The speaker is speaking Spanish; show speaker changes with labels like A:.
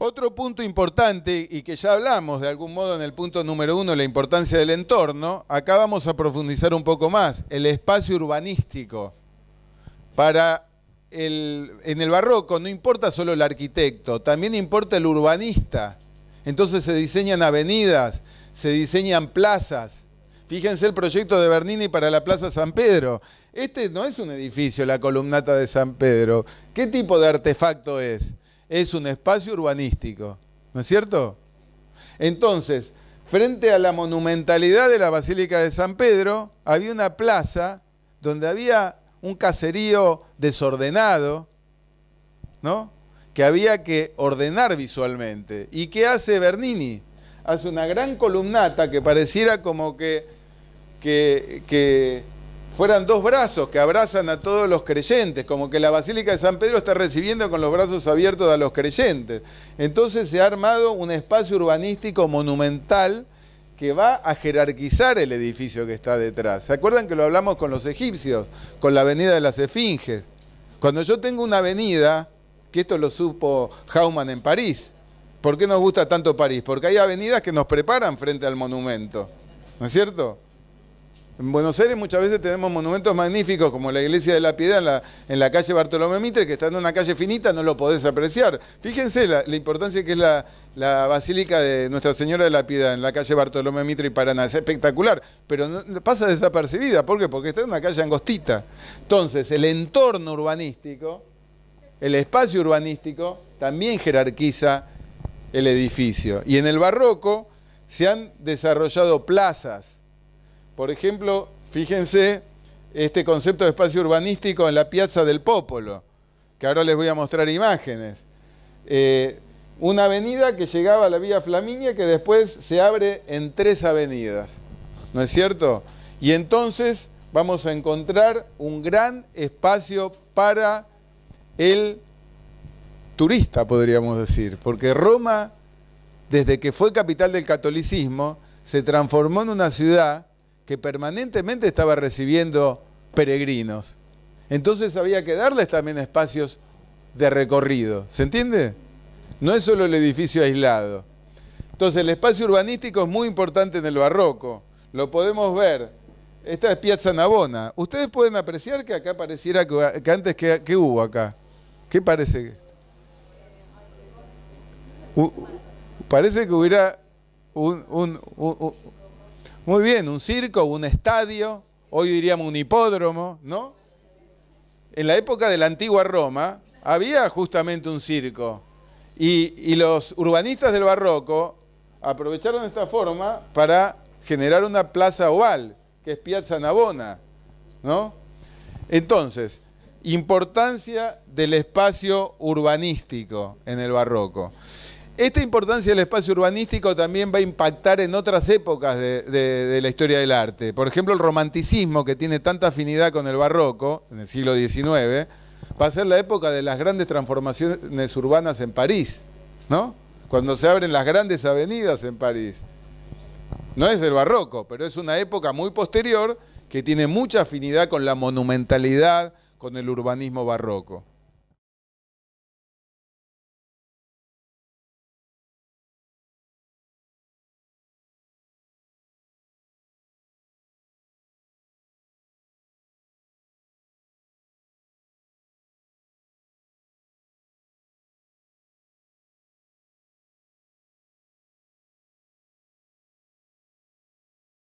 A: Otro punto importante, y que ya hablamos de algún modo en el punto número uno, la importancia del entorno, acá vamos a profundizar un poco más, el espacio urbanístico. Para el, en el barroco no importa solo el arquitecto, también importa el urbanista. Entonces se diseñan avenidas, se diseñan plazas. Fíjense el proyecto de Bernini para la Plaza San Pedro. Este no es un edificio, la columnata de San Pedro. ¿Qué tipo de artefacto es? es un espacio urbanístico, ¿no es cierto? Entonces, frente a la monumentalidad de la Basílica de San Pedro, había una plaza donde había un caserío desordenado, ¿no? Que había que ordenar visualmente. ¿Y qué hace Bernini? Hace una gran columnata que pareciera como que, que, que fueran dos brazos que abrazan a todos los creyentes, como que la Basílica de San Pedro está recibiendo con los brazos abiertos a los creyentes. Entonces se ha armado un espacio urbanístico monumental que va a jerarquizar el edificio que está detrás. ¿Se acuerdan que lo hablamos con los egipcios, con la avenida de las Esfinges? Cuando yo tengo una avenida, que esto lo supo Hauman en París, ¿por qué nos gusta tanto París? Porque hay avenidas que nos preparan frente al monumento, ¿no es cierto? En Buenos Aires muchas veces tenemos monumentos magníficos como la iglesia de la Piedad en la, calle Bartolomé Mitre, que está en una calle finita, no lo podés apreciar. Fíjense la, la importancia que es la, basílica de Nuestra Señora de la Piedad en la calle Bartolomé Mitre y Paraná. Es espectacular, pero pasa desapercibida. ¿Por qué? Porque está en una calle angostita. Entonces, el entorno urbanístico, el espacio urbanístico, también jerarquiza el edificio. Y en el barroco se han desarrollado plazas por ejemplo, fíjense este concepto de espacio urbanístico en la Piazza del Popolo, que ahora les voy a mostrar imágenes. Eh, una avenida que llegaba a la Vía Flaminia que después se abre en tres avenidas, ¿no es cierto? Y entonces vamos a encontrar un gran espacio para el turista, podríamos decir, porque Roma, desde que fue capital del catolicismo, se transformó en una ciudad que permanentemente estaba recibiendo peregrinos. Entonces había que darles también espacios de recorrido. ¿Se entiende? No es solo el edificio aislado. Entonces el espacio urbanístico es muy importante en el barroco. Lo podemos ver. Esta es Piazza Navona. Ustedes pueden apreciar que acá pareciera que, antes que, hubo acá. ¿Qué parece? parece que hubiera un muy bien, un circo, un estadio, hoy diríamos un hipódromo, ¿no? En la época de la antigua Roma había justamente un circo y, los urbanistas del barroco aprovecharon esta forma para generar una plaza oval, que es Piazza Navona, ¿no? Entonces, importancia del espacio urbanístico en el barroco. Esta importancia del espacio urbanístico también va a impactar en otras épocas de, la historia del arte. Por ejemplo, el romanticismo, que tiene tanta afinidad con el barroco, en el siglo XIX, va a ser la época de las grandes transformaciones urbanas en París, ¿no? Cuando se abren las grandes avenidas en París. No es el barroco, pero es una época muy posterior que tiene mucha afinidad con la monumentalidad, con el urbanismo barroco.